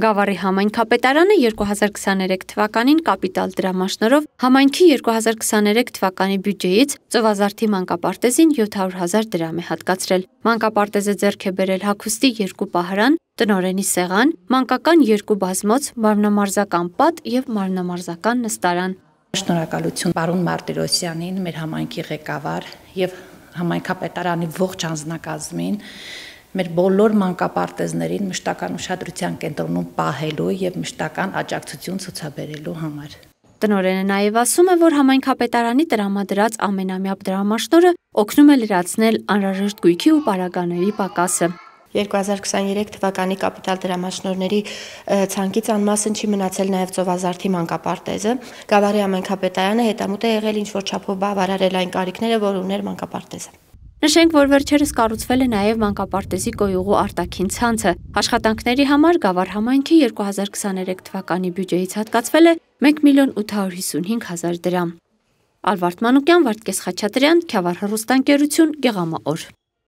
Գավառի համայնքապետարանը 2023 թվականին կապիտալ դրամաշնորով համայնքի 2023 թվականի բյուջեից ծովազարդի մանկապարտեզին 700 հազար դրամ է հատկացրել։ Մանկապարտեզը ձեռք է բերել հագուստի երկու պահարան, տնորենի սեղան, մանկական երկու բազմոց, մարմնամարզական պատ և մարմնամարզական նստարան։ Շնորհակալություն պարոն Մարտիրոսյանին, մեր համայնքի ղեկավար եւ համայնքապետարանի ողջ անձնակազմին մեր բոլոր մանկապարտեզներին մշտական ուշադրության կենտրոնում պահելու եւ մշտական աջակցություն ցուցաբերելու համար։ Տնորենը նաև ասում է, որ համայնքապետարանի տրամադրած ամենամյա դրամաշնորը օգնում է լրացնել անհրաժեշտ գույքի ու պարագաների պակասը։ 2023 թվականի կապիտալ դրամաշնորների ցանկից անմասն չի մնացել նաև ծովազարդի մանկապարտեզը։ Գավառի ամենքապետարանը հետամուտ է եղել ինչ որ չափով բավարարել այն կարիքները, որ ուներ մանկապարտեզը։ Նշենք, որ վերջերս կառուցվել է նաև մանկապարտեզի կոյուղու արտաքին ցանցը։ Աշխատանքների համար Գավառ համայնքի 2023 թվականի բյուջեից հատկացվել է 1 միլիոն 855 հազար դրամ։ Ալվարդ Մանուկյան, Վարդգես Խաչատրյան, Քյավառ հեռուստանգերություն, Գեղամաօր։